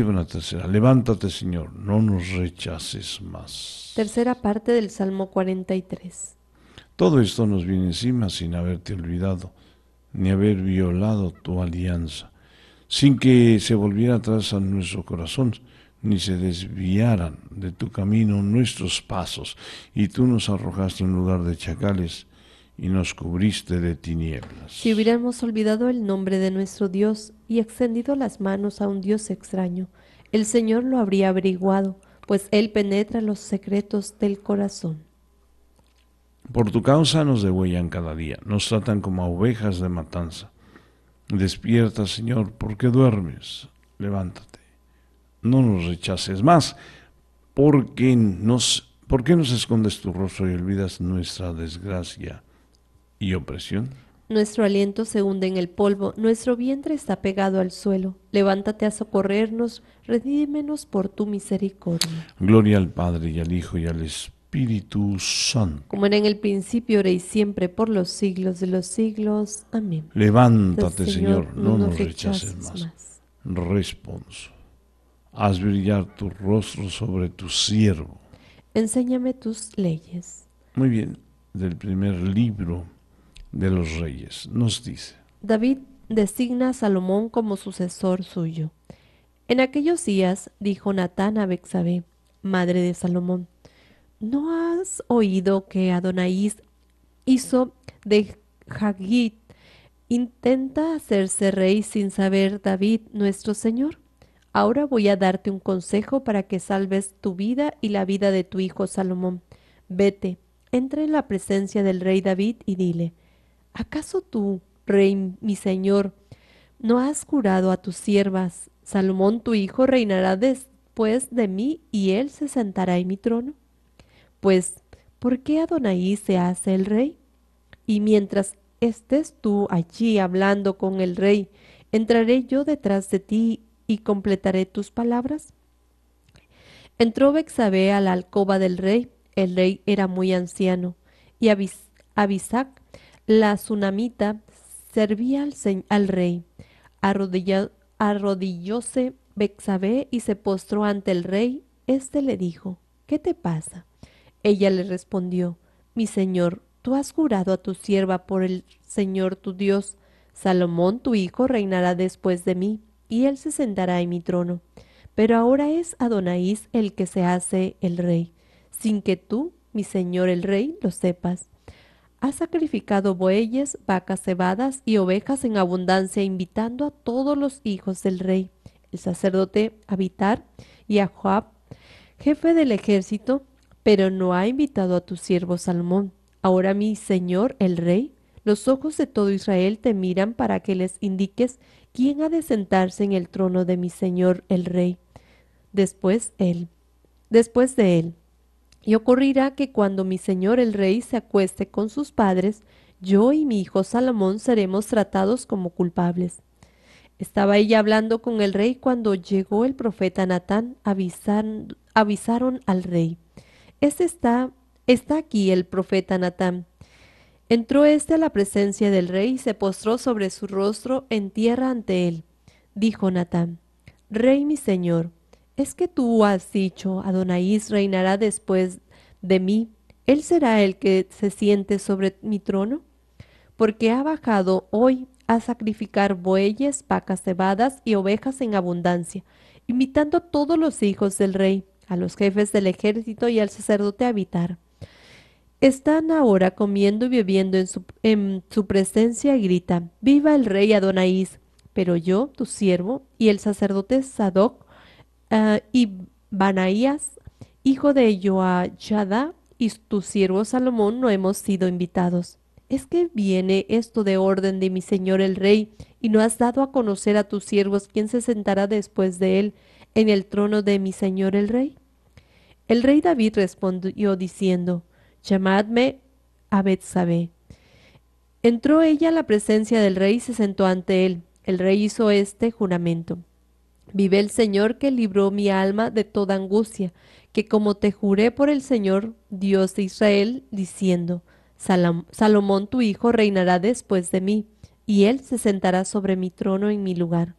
una tercera, levántate Señor, no nos rechaces más. Tercera parte del Salmo 43. Todo esto nos viene encima sin haberte olvidado, ni haber violado tu alianza, sin que se volviera atrás a nuestro corazón, ni se desviaran de tu camino nuestros pasos, y tú nos arrojaste en lugar de chacales y nos cubriste de tinieblas. Si hubiéramos olvidado el nombre de nuestro Dios y extendido las manos a un Dios extraño, el Señor lo habría averiguado, pues Él penetra los secretos del corazón. Por tu causa nos degüellan cada día, nos tratan como a ovejas de matanza. Despierta, Señor, porque duermes. Levántate. No nos rechaces más, qué nos, ¿Por qué nos escondes tu rostro y olvidas nuestra desgracia y opresión. Nuestro aliento se hunde en el polvo, nuestro vientre está pegado al suelo. Levántate a socorrernos, redímenos por tu misericordia. Gloria al Padre y al Hijo y al Espíritu Santo. Como era en el principio, ahora y siempre, por los siglos de los siglos. Amén. Levántate, Señor, no, nos rechaces, más. más. Responso. Haz brillar tu rostro sobre tu siervo. Enséñame tus leyes. Muy bien, del primer libro de los reyes. Nos dice. David designa a Salomón como sucesor suyo. En aquellos días dijo Natán a Bexabé, madre de Salomón, ¿no has oído que Adonais hizo de Hagit intenta hacerse rey sin saber David nuestro señor? Ahora voy a darte un consejo para que salves tu vida y la vida de tu hijo Salomón. Vete, entra en la presencia del rey David y dile, ¿acaso tú, rey mi señor, no has curado a tus siervas? Salomón tu hijo reinará después de mí y él se sentará en mi trono. Pues, ¿por qué Adonai se hace el rey? Y mientras estés tú allí hablando con el rey, entraré yo detrás de ti y completaré tus palabras. Entró Bexabé a la alcoba del rey, el rey era muy anciano, y Abisac, la tsunamita servía al, rey. arrodillóse Bexabé y se postró ante el rey. Este le dijo, ¿qué te pasa? Ella le respondió, mi señor, tú has jurado a tu sierva por el Señor tu Dios. Salomón tu hijo reinará después de mí, y él se sentará en mi trono. Pero ahora es Adonais el que se hace el rey, sin que tú, mi señor el rey, lo sepas. Ha sacrificado bueyes, vacas cebadas y ovejas en abundancia, invitando a todos los hijos del rey, el sacerdote Habitar y a Joab, jefe del ejército, pero no ha invitado a tu siervo Salmón. Ahora mi señor el rey, los ojos de todo Israel te miran para que les indiques quién ha de sentarse en el trono de mi señor el rey. Después él, después de él. Y ocurrirá que cuando mi señor el rey se acueste con sus padres, yo y mi hijo Salomón seremos tratados como culpables. Estaba ella hablando con el rey cuando llegó el profeta Natán, avisaron al rey. Este está, está aquí el profeta Natán. Entró éste a la presencia del rey y se postró sobre su rostro en tierra ante él. Dijo Natán, Rey mi señor, ¿Es que tú has dicho, Adonais reinará después de mí? ¿Él será el que se siente sobre mi trono? Porque ha bajado hoy a sacrificar bueyes, vacas cebadas y ovejas en abundancia, invitando a todos los hijos del rey, a los jefes del ejército y al sacerdote a habitar. Están ahora comiendo y bebiendo en su, en su presencia y gritan, ¡Viva el rey Adonais! Pero yo, tu siervo, y el sacerdote Sadoc, y eh, Banaías, hijo de Joachada, y tu siervo Salomón no hemos sido invitados. ¿Es que viene esto de orden de mi señor el rey, y no has dado a conocer a tus siervos quién se sentará después de él en el trono de mi señor el rey? El rey David respondió diciendo, Llamadme a Betsabé. Entró ella a la presencia del rey y se sentó ante él. El rey hizo este juramento. Vive el Señor que libró mi alma de toda angustia, que como te juré por el Señor, Dios de Israel, diciendo, Salomón tu hijo reinará después de mí, y él se sentará sobre mi trono en mi lugar.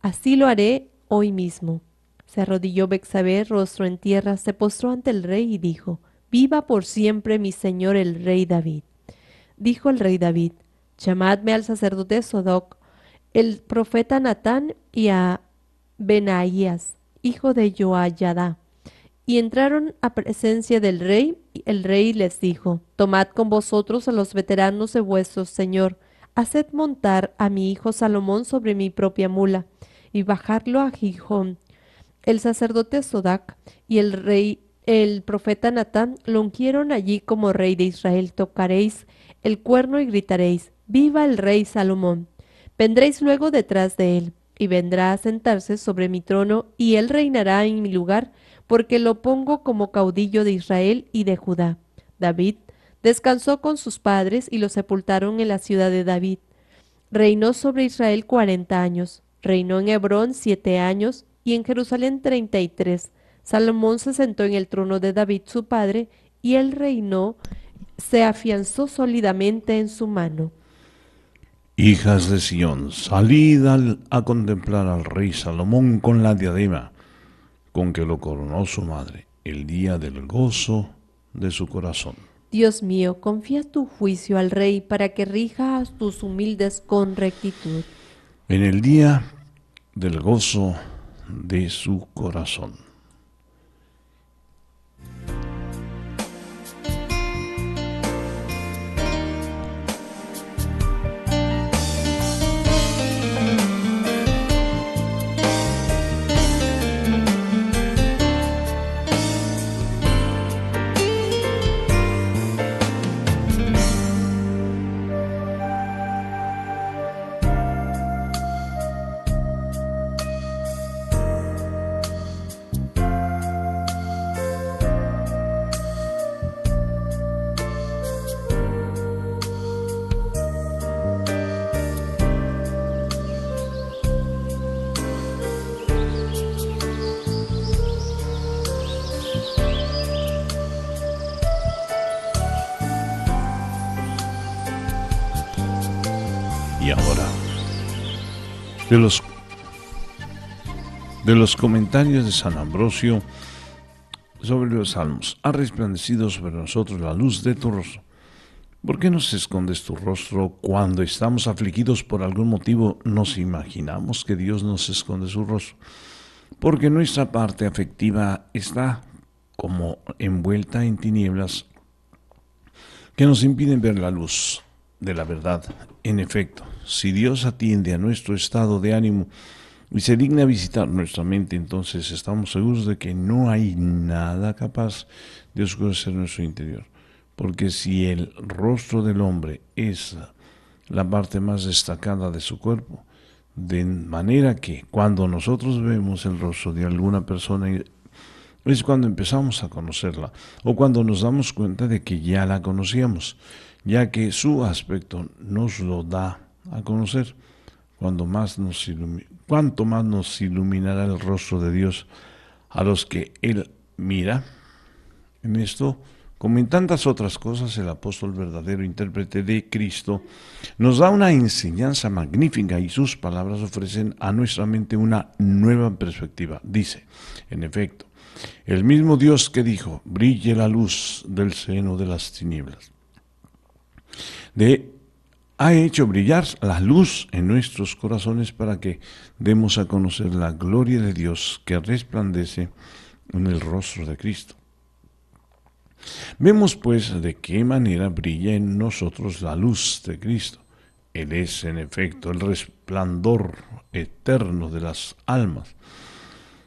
Así lo haré hoy mismo. Se arrodilló Bexabé, rostro en tierra, se postró ante el rey y dijo, Viva por siempre mi señor el rey David. Dijo el rey David, Llamadme al sacerdote Sodoc, el profeta Natán y a Benaías, hijo de Joayada. Y entraron a presencia del rey, y el rey les dijo, Tomad con vosotros a los veteranos de vuestros, señor, haced montar a mi hijo Salomón sobre mi propia mula, y bajarlo a Gijón. El sacerdote Sodac y el rey, el profeta Natán, lo ungieron allí como rey de Israel. Tocaréis el cuerno y gritaréis, Viva el rey Salomón. Vendréis luego detrás de él y vendrá a sentarse sobre mi trono, y él reinará en mi lugar, porque lo pongo como caudillo de Israel y de Judá. David descansó con sus padres y lo sepultaron en la ciudad de David. Reinó sobre Israel cuarenta años, reinó en Hebrón siete años y en Jerusalén treinta y tres. Salomón se sentó en el trono de David su padre y él reinó, se afianzó sólidamente en su mano. Hijas de Sion, salid a contemplar al rey Salomón con la diadema con que lo coronó su madre el día del gozo de su corazón. Dios mío, confía tu juicio al rey para que rija a tus humildes con rectitud. En el día del gozo de su corazón. los comentarios de San Ambrosio sobre los salmos. Ha resplandecido sobre nosotros la luz de tu rostro. ¿Por qué nos escondes tu rostro cuando estamos afligidos por algún motivo? Nos imaginamos que Dios nos esconde su rostro. Porque nuestra parte afectiva está como envuelta en tinieblas que nos impiden ver la luz de la verdad. En efecto, si Dios atiende a nuestro estado de ánimo, y se digna visitar nuestra mente, entonces estamos seguros de que no hay nada capaz de oscurecer nuestro interior. Porque si el rostro del hombre es la parte más destacada de su cuerpo, de manera que cuando nosotros vemos el rostro de alguna persona es cuando empezamos a conocerla o cuando nos damos cuenta de que ya la conocíamos, ya que su aspecto nos lo da a conocer más nos cuánto más nos iluminará el rostro de Dios a los que Él mira. En esto, como en tantas otras cosas, el apóstol verdadero intérprete de Cristo nos da una enseñanza magnífica y sus palabras ofrecen a nuestra mente una nueva perspectiva. Dice, en efecto, el mismo Dios que dijo, brille la luz del seno de las tinieblas. De ha hecho brillar la luz en nuestros corazones para que demos a conocer la gloria de Dios que resplandece en el rostro de Cristo. Vemos pues de qué manera brilla en nosotros la luz de Cristo. Él es en efecto el resplandor eterno de las almas,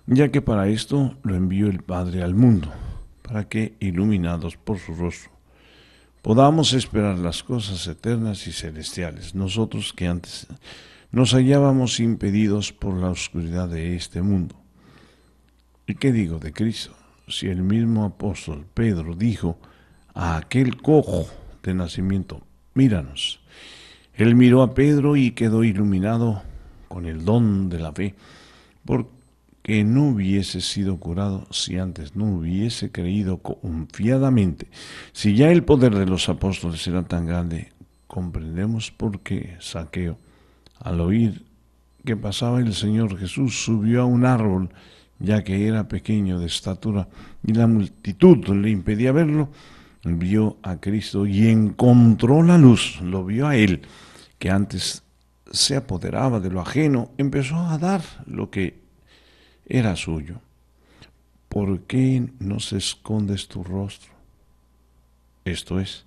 ya que para esto lo envió el Padre al mundo, para que, iluminados por su rostro, podamos esperar las cosas eternas y celestiales, nosotros que antes nos hallábamos impedidos por la oscuridad de este mundo. ¿Y qué digo de Cristo? Si el mismo apóstol Pedro dijo a aquel cojo de nacimiento, míranos. Él miró a Pedro y quedó iluminado con el don de la fe, que no hubiese sido curado si antes no hubiese creído confiadamente. Si ya el poder de los apóstoles era tan grande, comprendemos por qué Saqueo, al oír que pasaba el Señor Jesús, subió a un árbol, ya que era pequeño de estatura, y la multitud le impedía verlo, vio a Cristo y encontró la luz, lo vio a él, que antes se apoderaba de lo ajeno, empezó a dar lo que era suyo. ¿Por qué nos escondes tu rostro? Esto es,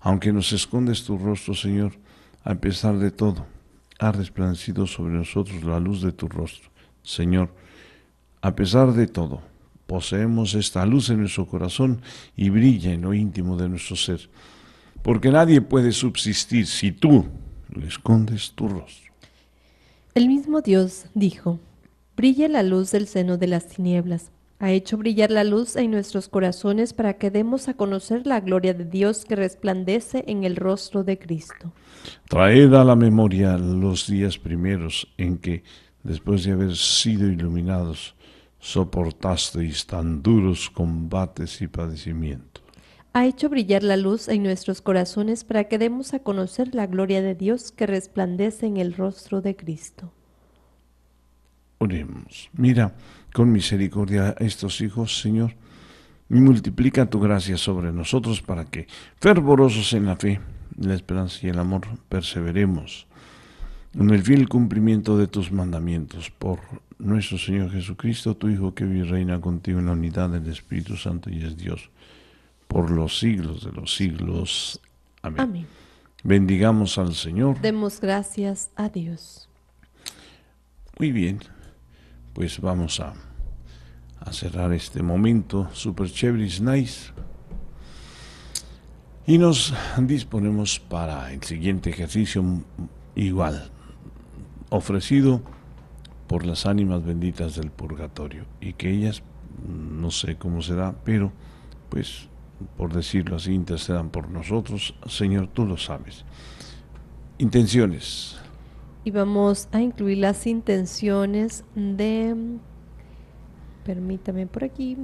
aunque nos escondes tu rostro, Señor, a pesar de todo, ha resplandecido sobre nosotros la luz de tu rostro. Señor, a pesar de todo, poseemos esta luz en nuestro corazón y brilla en lo íntimo de nuestro ser, porque nadie puede subsistir si tú le escondes tu rostro. El mismo Dios dijo, Brille la luz del seno de las tinieblas. Ha hecho brillar la luz en nuestros corazones para que demos a conocer la gloria de Dios que resplandece en el rostro de Cristo. Traed a la memoria los días primeros en que, después de haber sido iluminados, soportasteis tan duros combates y padecimientos. Ha hecho brillar la luz en nuestros corazones para que demos a conocer la gloria de Dios que resplandece en el rostro de Cristo. Oremos. Mira con misericordia a estos hijos, Señor, y multiplica tu gracia sobre nosotros para que, fervorosos en la fe, la esperanza y el amor, perseveremos en el fiel cumplimiento de tus mandamientos por nuestro Señor Jesucristo, tu Hijo, que vive reina contigo en la unidad del Espíritu Santo y es Dios, por los siglos de los siglos. Amén. Bendigamos al Señor. Demos gracias a Dios. Muy bien, pues vamos a, cerrar este momento super chévere, nice. Y nos disponemos para el siguiente ejercicio igual, ofrecido por las ánimas benditas del purgatorio y que ellas, no sé cómo será, pero pues por decirlo así, intercedan por nosotros. Señor, tú lo sabes. Intenciones y vamos a incluir las intenciones de, permítame por aquí,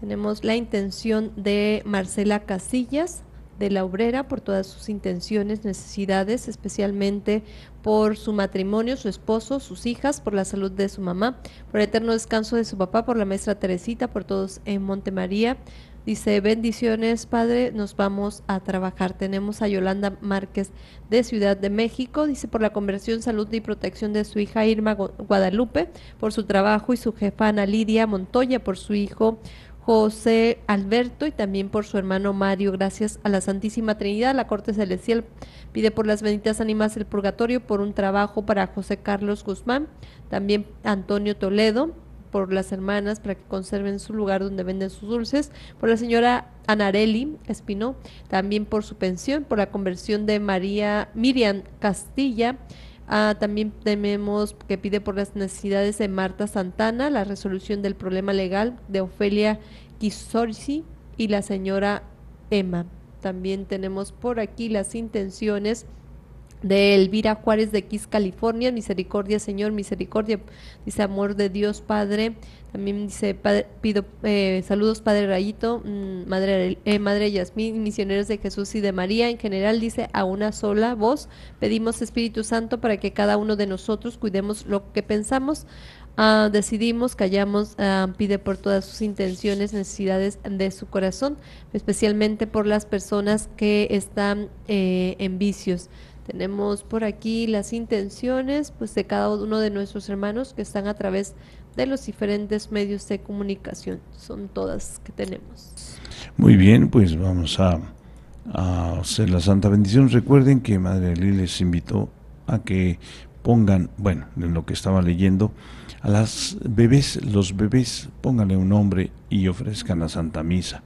tenemos la intención de Marcela Casillas de la obrera por todas sus intenciones, necesidades, especialmente por su matrimonio, su esposo, sus hijas, por la salud de su mamá, por el eterno descanso de su papá, por la maestra Teresita, por todos en Montemaría, Dice, bendiciones, Padre, nos vamos a trabajar. Tenemos a Yolanda Márquez de Ciudad de México, dice, por la conversión, salud y protección de su hija Irma Guadalupe, por su trabajo y su jefa Lidia Montoya, por su hijo. José Alberto y también por su hermano Mario, gracias a la Santísima Trinidad, la Corte Celestial pide por las benditas ánimas del purgatorio, por un trabajo para José Carlos Guzmán, también Antonio Toledo, por las hermanas para que conserven su lugar donde venden sus dulces, por la señora Anareli Espino, también por su pensión, por la conversión de María Miriam Castilla. Ah, también tenemos que pide por las necesidades de Marta Santana, la resolución del problema legal de Ofelia Kisorsi y la señora Emma. También tenemos por aquí las intenciones de Elvira Juárez de Quis, California. Misericordia, Señor, misericordia. Dice amor de Dios, Padre. También dice, pido eh, saludos, Padre Rayito, mm, Madre, eh, Madre Yasmín, misioneros de Jesús y de María. En general, dice, a una sola voz, pedimos Espíritu Santo para que cada uno de nosotros cuidemos lo que pensamos. Ah, decidimos, callamos, ah, pide por todas sus intenciones, necesidades de su corazón, especialmente por las personas que están eh, en vicios. Tenemos por aquí las intenciones pues, de cada uno de nuestros hermanos que están a través de los diferentes medios de comunicación. Son todas que tenemos. Muy bien, pues vamos a, hacer la santa bendición. Recuerden que Madre Lili les invitó a que pongan, bueno, en lo que estaba leyendo, a las bebés, los bebés, pónganle un nombre y ofrezcan la Santa Misa.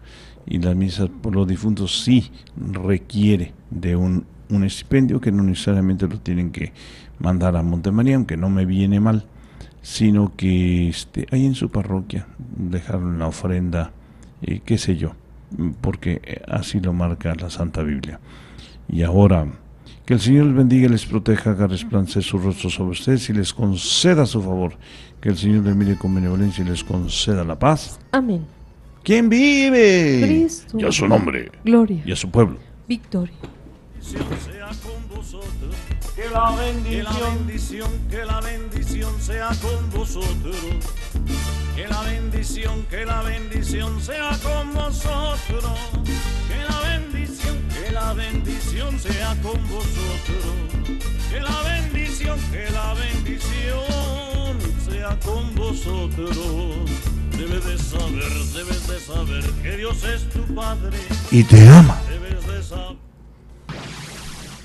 Y la misa por los difuntos sí requiere de un un estipendio que no necesariamente lo tienen que mandar a Montemaría, aunque no me viene mal, sino que este, ahí en su parroquia dejaron la ofrenda, y eh, qué sé yo, porque eh, así lo marca la Santa Biblia. Y ahora, que el Señor les bendiga, les proteja, que resplandecer su rostro sobre ustedes y les conceda su favor. Que el Señor les mire con benevolencia y les conceda la paz. Amén. ¿Quién vive? Cristo. Y a su nombre. Gloria. Y a su pueblo. Victoria sea con vosotros. Que la bendición, que la bendición, que la bendición sea con vosotros. Que la bendición, que la bendición sea con vosotros. Que la bendición, que la bendición sea con vosotros. Que la bendición, que la bendición sea con vosotros. Debes de saber, debes de saber que Dios es tu Padre. Y te ama.